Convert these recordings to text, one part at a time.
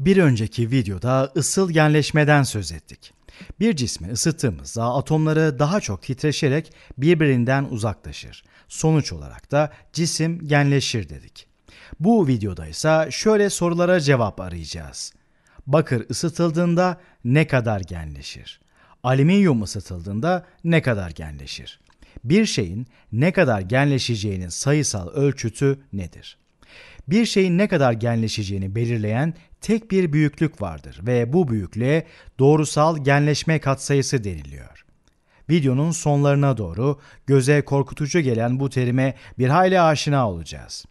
Bir önceki videoda ısıl genleşmeden söz ettik. Bir cismi ısıttığımızda atomları daha çok titreşerek birbirinden uzaklaşır. Sonuç olarak da cisim genleşir dedik. Bu videoda ise şöyle sorulara cevap arayacağız. Bakır ısıtıldığında ne kadar genleşir? Alüminyum ısıtıldığında ne kadar genleşir? Bir şeyin ne kadar genleşeceğinin sayısal ölçütü nedir? Bir şeyin ne kadar genleşeceğini belirleyen tek bir büyüklük vardır ve bu büyüklüğe doğrusal genleşme katsayısı deniliyor. Videonun sonlarına doğru göze korkutucu gelen bu terime bir hayli aşina olacağız.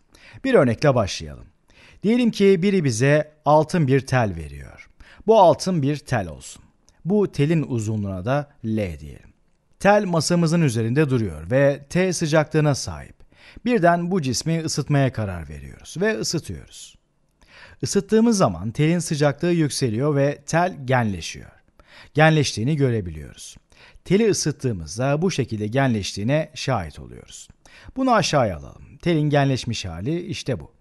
Bir örnekle başlayalım. Diyelim ki biri bize altın bir tel veriyor. Bu altın bir tel olsun. Bu telin uzunluğuna da L diyelim. Tel masamızın üzerinde duruyor ve T sıcaklığına sahip. Birden bu cismi ısıtmaya karar veriyoruz ve ısıtıyoruz. Isıttığımız zaman telin sıcaklığı yükseliyor ve tel genleşiyor. Genleştiğini görebiliyoruz. Teli ısıttığımızda bu şekilde genleştiğine şahit oluyoruz. Bunu aşağıya alalım. Telin genleşmiş hali işte bu.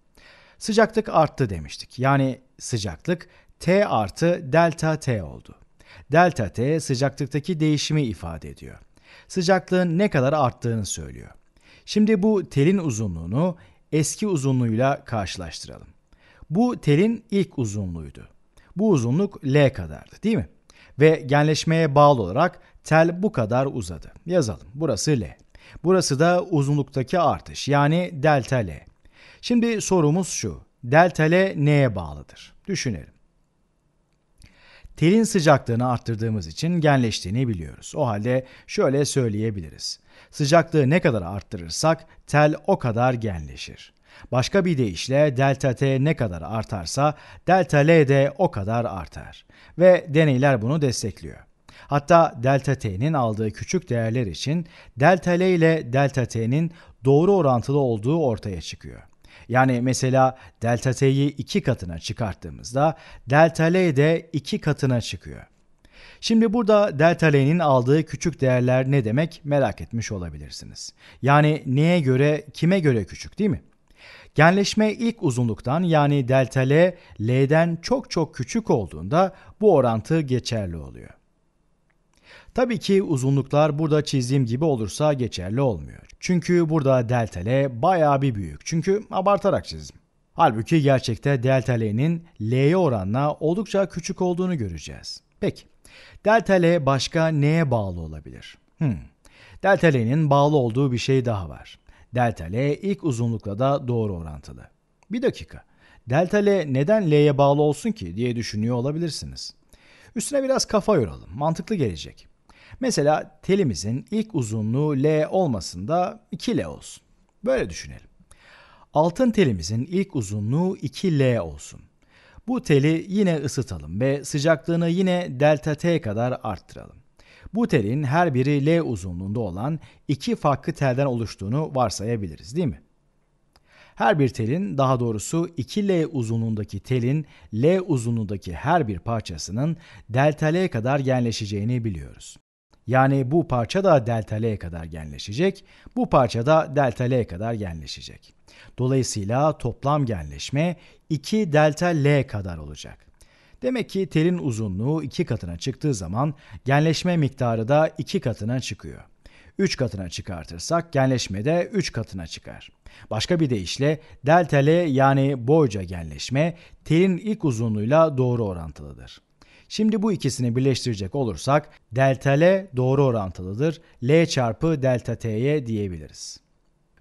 Sıcaklık arttı demiştik. Yani sıcaklık T artı delta T oldu. Delta T sıcaklıktaki değişimi ifade ediyor. Sıcaklığın ne kadar arttığını söylüyor. Şimdi bu telin uzunluğunu eski uzunluğuyla karşılaştıralım. Bu telin ilk uzunluğuydu. Bu uzunluk L kadardı değil mi? Ve genleşmeye bağlı olarak tel bu kadar uzadı. Yazalım. Burası L. Burası da uzunluktaki artış yani delta L. Şimdi sorumuz şu. Delta L neye bağlıdır? Düşünelim. Telin sıcaklığını arttırdığımız için genleştiğini biliyoruz. O halde şöyle söyleyebiliriz. Sıcaklığı ne kadar arttırırsak tel o kadar genleşir. Başka bir deyişle delta T ne kadar artarsa delta L de o kadar artar. Ve deneyler bunu destekliyor. Hatta delta T'nin aldığı küçük değerler için delta L ile delta T'nin doğru orantılı olduğu ortaya çıkıyor. Yani mesela delta T'yi iki katına çıkarttığımızda delta L de iki katına çıkıyor. Şimdi burada delta L'nin aldığı küçük değerler ne demek merak etmiş olabilirsiniz. Yani neye göre, kime göre küçük değil mi? Genleşme ilk uzunluktan yani delta L, L'den çok çok küçük olduğunda bu orantı geçerli oluyor. Tabii ki uzunluklar burada çizdiğim gibi olursa geçerli olmuyor. Çünkü burada delta L bayağı bir büyük. Çünkü abartarak çizdim. Halbuki gerçekte delta L'nin L'ye oranla oldukça küçük olduğunu göreceğiz. Peki. Delta L başka neye bağlı olabilir? Hmm. Delta L'nin bağlı olduğu bir şey daha var. Delta L ilk uzunlukla da doğru orantılı. Bir dakika. Delta L neden L'ye bağlı olsun ki diye düşünüyor olabilirsiniz. Üstüne biraz kafa yoralım. Mantıklı gelecek. Mesela telimizin ilk uzunluğu L olmasında 2L olsun. Böyle düşünelim. Altın telimizin ilk uzunluğu 2L olsun. Bu teli yine ısıtalım ve sıcaklığını yine delta T kadar arttıralım. Bu telin her biri L uzunluğunda olan iki farklı telden oluştuğunu varsayabiliriz değil mi? Her bir telin daha doğrusu 2L uzunluğundaki telin L uzunluğundaki her bir parçasının delta L kadar genleşeceğini biliyoruz. Yani bu parça da delta L kadar genleşecek, bu parça da delta L kadar genleşecek. Dolayısıyla toplam genleşme 2 delta L kadar olacak. Demek ki telin uzunluğu 2 katına çıktığı zaman genleşme miktarı da 2 katına çıkıyor. 3 katına çıkartırsak genleşme de 3 katına çıkar. Başka bir deyişle delta L yani boyca genleşme telin ilk uzunluğuyla doğru orantılıdır. Şimdi bu ikisini birleştirecek olursak delta L doğru orantılıdır. L çarpı delta T'ye diyebiliriz.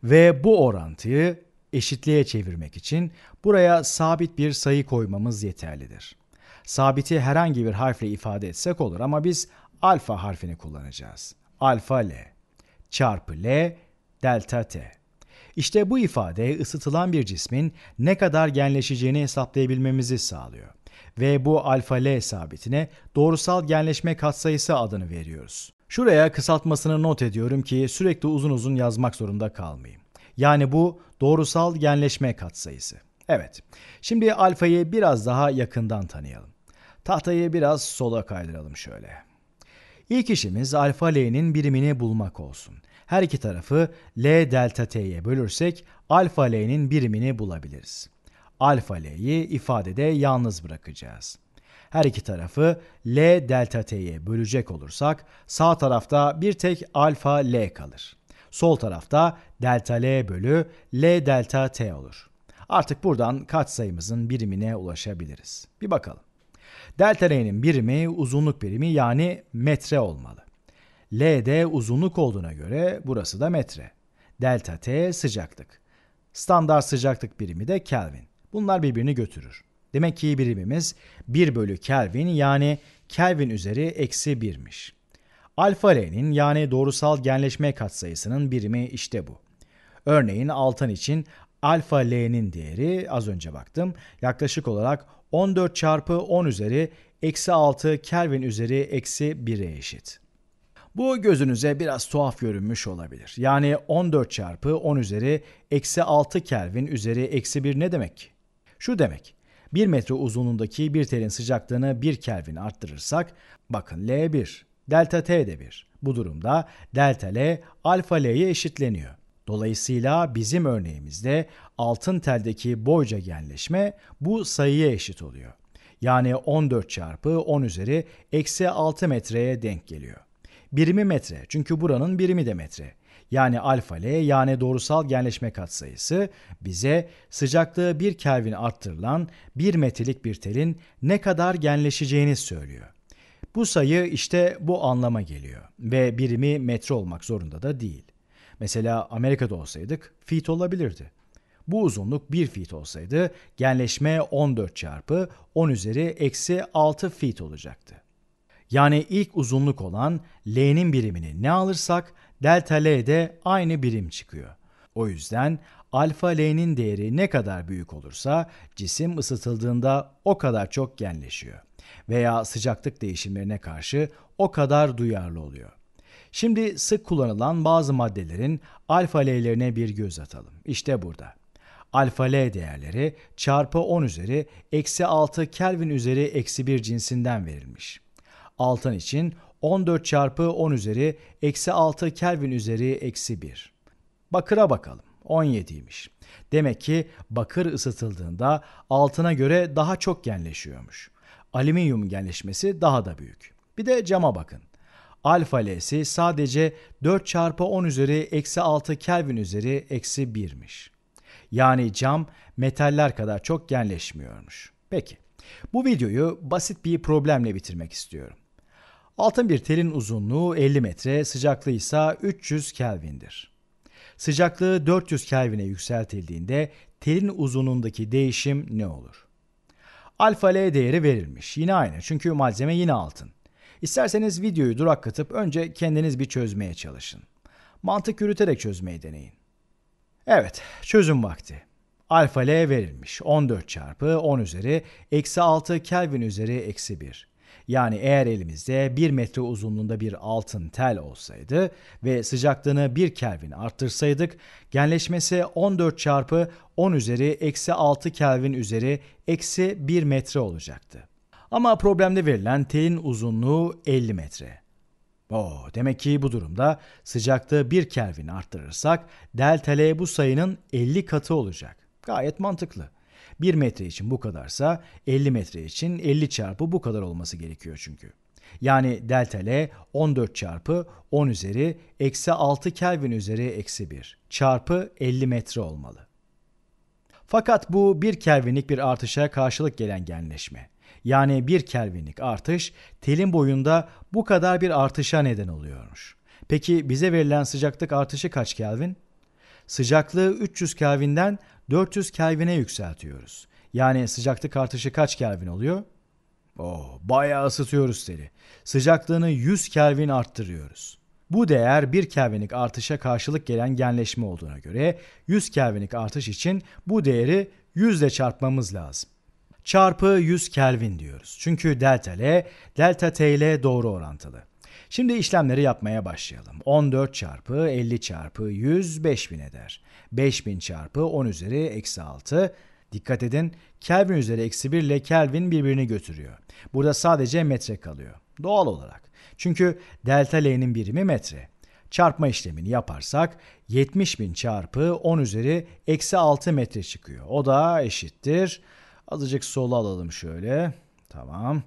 Ve bu orantıyı eşitliğe çevirmek için buraya sabit bir sayı koymamız yeterlidir. Sabiti herhangi bir harfle ifade etsek olur ama biz alfa harfini kullanacağız. Alfa L çarpı L delta T. İşte bu ifade ısıtılan bir cismin ne kadar genleşeceğini hesaplayabilmemizi sağlıyor ve bu alfa L sabitine doğrusal genleşme katsayısı adını veriyoruz. Şuraya kısaltmasını not ediyorum ki sürekli uzun uzun yazmak zorunda kalmayayım. Yani bu doğrusal genleşme katsayısı. Evet. Şimdi alfayı biraz daha yakından tanıyalım. Tahtayı biraz sola kaydıralım şöyle. İlk işimiz alfa L'nin birimini bulmak olsun. Her iki tarafı L delta T'ye bölürsek alfa L'nin birimini bulabiliriz alfa L'yi ifadede yalnız bırakacağız. Her iki tarafı L delta T'ye bölecek olursak sağ tarafta bir tek alfa L kalır. Sol tarafta delta L bölü L delta T olur. Artık buradan katsayımızın birimine ulaşabiliriz. Bir bakalım. Delta L'nin birimi uzunluk birimi yani metre olmalı. L de uzunluk olduğuna göre burası da metre. Delta T sıcaklık. Standart sıcaklık birimi de Kelvin. Bunlar birbirini götürür. Demek ki birimimiz 1 bölü Kelvin yani Kelvin üzeri eksi 1'miş. Alfa L'nin yani doğrusal genleşme katsayısının birimi işte bu. Örneğin altan için alfa L'nin değeri az önce baktım yaklaşık olarak 14 çarpı 10 üzeri eksi 6 Kelvin üzeri eksi 1'e eşit. Bu gözünüze biraz tuhaf görünmüş olabilir. Yani 14 çarpı 10 üzeri eksi 6 Kelvin üzeri eksi 1 ne demek ki? Şu demek, 1 metre uzunluğundaki bir telin sıcaklığını 1 Kelvin arttırırsak, bakın L1, delta T de 1. Bu durumda delta L, alfa L'ye eşitleniyor. Dolayısıyla bizim örneğimizde altın teldeki boyca genleşme bu sayıya eşit oluyor. Yani 14 çarpı 10 üzeri eksi 6 metreye denk geliyor. Birimi metre çünkü buranın birimi de metre. Yani alfa L yani doğrusal genleşme katsayısı bize sıcaklığı 1 Kelvin arttırılan 1 metrelik bir telin ne kadar genleşeceğini söylüyor. Bu sayı işte bu anlama geliyor ve birimi metre olmak zorunda da değil. Mesela Amerika'da olsaydık feet olabilirdi. Bu uzunluk 1 feet olsaydı genleşme 14 çarpı 10 üzeri eksi 6 feet olacaktı. Yani ilk uzunluk olan L'nin birimini ne alırsak delta L de aynı birim çıkıyor. O yüzden alfa L'nin değeri ne kadar büyük olursa cisim ısıtıldığında o kadar çok genleşiyor veya sıcaklık değişimlerine karşı o kadar duyarlı oluyor. Şimdi sık kullanılan bazı maddelerin alfa L'lerine bir göz atalım. İşte burada. Alfa L değerleri çarpı 10 üzeri eksi 6 Kelvin üzeri eksi 1 cinsinden verilmiş. Altın için 14 çarpı 10 üzeri eksi 6 Kelvin üzeri eksi 1. Bakıra bakalım. 17'ymiş. Demek ki bakır ısıtıldığında altına göre daha çok genleşiyormuş. Alüminyum genleşmesi daha da büyük. Bir de cama bakın. Alfa L'si sadece 4 çarpı 10 üzeri eksi 6 Kelvin üzeri eksi 1'miş. Yani cam metaller kadar çok genleşmiyormuş. Peki bu videoyu basit bir problemle bitirmek istiyorum. Altın bir telin uzunluğu 50 metre, sıcaklığı ise 300 Kelvin'dir. Sıcaklığı 400 Kelvin'e yükseltildiğinde telin uzunluğundaki değişim ne olur? Alfa L değeri verilmiş. Yine aynı çünkü malzeme yine altın. İsterseniz videoyu duraklatıp önce kendiniz bir çözmeye çalışın. Mantık yürüterek çözmeyi deneyin. Evet, çözüm vakti. Alfa L verilmiş. 14 çarpı 10 üzeri eksi 6 Kelvin üzeri eksi 1. Yani eğer elimizde 1 metre uzunluğunda bir altın tel olsaydı ve sıcaklığını 1 Kelvin arttırsaydık genleşmesi 14 çarpı 10 üzeri eksi 6 Kelvin üzeri eksi 1 metre olacaktı. Ama problemde verilen telin uzunluğu 50 metre. Oo, demek ki bu durumda sıcaklığı 1 Kelvin arttırırsak delta L bu sayının 50 katı olacak. Gayet mantıklı. 1 metre için bu kadarsa 50 metre için 50 çarpı bu kadar olması gerekiyor çünkü. Yani delta L 14 çarpı 10 üzeri eksi 6 Kelvin üzeri eksi 1 çarpı 50 metre olmalı. Fakat bu 1 Kelvinlik bir artışa karşılık gelen genleşme. Yani 1 Kelvinlik artış telin boyunda bu kadar bir artışa neden oluyormuş. Peki bize verilen sıcaklık artışı kaç Kelvin? Sıcaklığı 300 Kelvin'den 400 Kelvin'e yükseltiyoruz. Yani sıcaklık artışı kaç Kelvin oluyor? Oo, oh, bayağı ısıtıyoruz seni. Sıcaklığını 100 Kelvin arttırıyoruz. Bu değer 1 Kelvinlik artışa karşılık gelen genleşme olduğuna göre 100 Kelvinlik artış için bu değeri 100 ile çarpmamız lazım. Çarpı 100 Kelvin diyoruz. Çünkü delta L, delta T ile doğru orantılı. Şimdi işlemleri yapmaya başlayalım. 14 çarpı 50 çarpı 100 5000 eder. 5000 çarpı 10 üzeri eksi 6. Dikkat edin Kelvin üzeri eksi 1 ile Kelvin birbirini götürüyor. Burada sadece metre kalıyor. Doğal olarak. Çünkü delta L'nin birimi metre. Çarpma işlemini yaparsak 70.000 çarpı 10 üzeri eksi 6 metre çıkıyor. O da eşittir. Azıcık solu alalım şöyle. Tamam.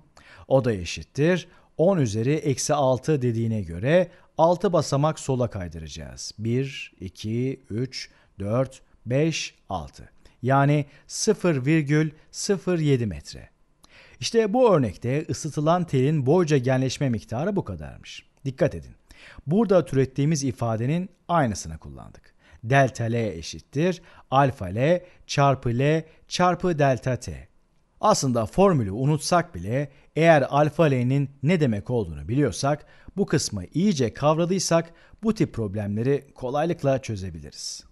O da eşittir. 10 üzeri eksi 6 dediğine göre 6 basamak sola kaydıracağız. 1, 2, 3, 4, 5, 6. Yani 0,07 metre. İşte bu örnekte ısıtılan telin boyca genleşme miktarı bu kadarmış. Dikkat edin. Burada türettiğimiz ifadenin aynısını kullandık. Delta L eşittir alfa L çarpı L çarpı delta T. Aslında formülü unutsak bile eğer alfa L'nin ne demek olduğunu biliyorsak, bu kısmı iyice kavradıysak bu tip problemleri kolaylıkla çözebiliriz.